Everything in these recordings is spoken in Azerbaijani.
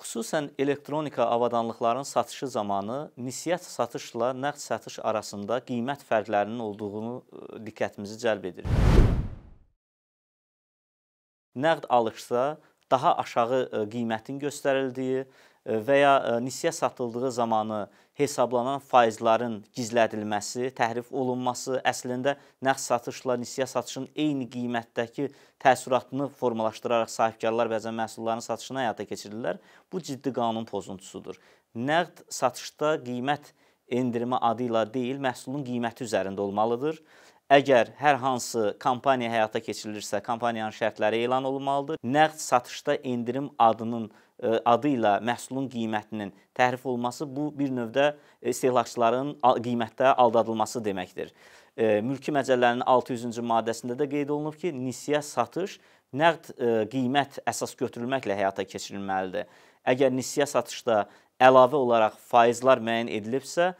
Xüsusən elektronika avadanlıqların satışı zamanı nisiyyət satışla nəqd satış arasında qiymət fərqlərinin olduğunu diqqətimizi cəlb edir. Nəqd alışda daha aşağı e, qiymətin göstərildiyi e, və ya e, nisiyə satıldığı zamanı hesablanan faizlərin gizlədilməsi, təhrif olunması, əslində nağd satışla nisiyə satışın eyni qiymətdəki təəssüratını formalaşdıraraq sahibkarlar bəzən məhsulların satışını həyata keçirirlər. Bu ciddi qanun pozuntusudur. Nağd satışda qiymət endirmə adı ilə deyil, məhsulun qiyməti üzərində olmalıdır. Əgər hər hansı kampaniya həyata keçirilirsə, kampaniyanın şərtləri elan olunmalıdır. Nəqd satışda endirim adının e, adı ilə məhsulun qiymətinin təhrif olunması bu bir növdə e, istehlakçıların qiymətdə aldadılması deməkdir. E, mülki məcəllənin 600-cü maddəsində də qeyd olunub ki, nisiyə satış nəqd qiymət əsas götürülməklə həyata keçirilməlidir. Əgər nisiyə satışda əlavə olaraq faizlər müəyyən edilibsə,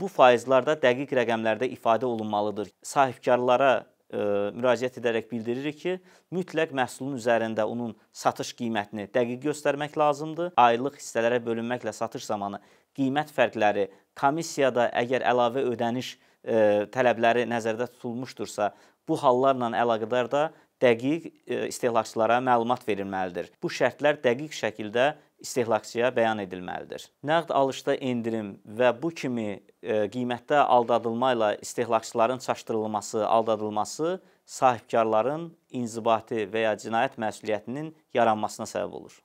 bu faizlarda dəqiq rəqəmlərdə ifadə olunmalıdır. Sahibkarlara ə, e, müraciət edərək bildiririk ki, mütləq məhsulun üzərində onun satış qiymətini dəqiq göstərmək lazımdır. Aylıq hissələrə bölünməklə satış zamanı qiymət fərqləri komissiyada əgər əlavə ödəniş ə, e, tələbləri nəzərdə tutulmuşdursa, bu hallarla əlaqədar da dəqiq e, istehlakçılara məlumat verilməlidir. Bu şərtlər dəqiq şəkildə istehlakçıya bəyan edilməlidir. Nəqd alışda endirim və bu kimi e, qiymətdə aldadılma ilə istehlakçıların çaşdırılması, aldadılması sahibkarların inzibati və ya cinayət məsuliyyətinin yaranmasına səbəb olur.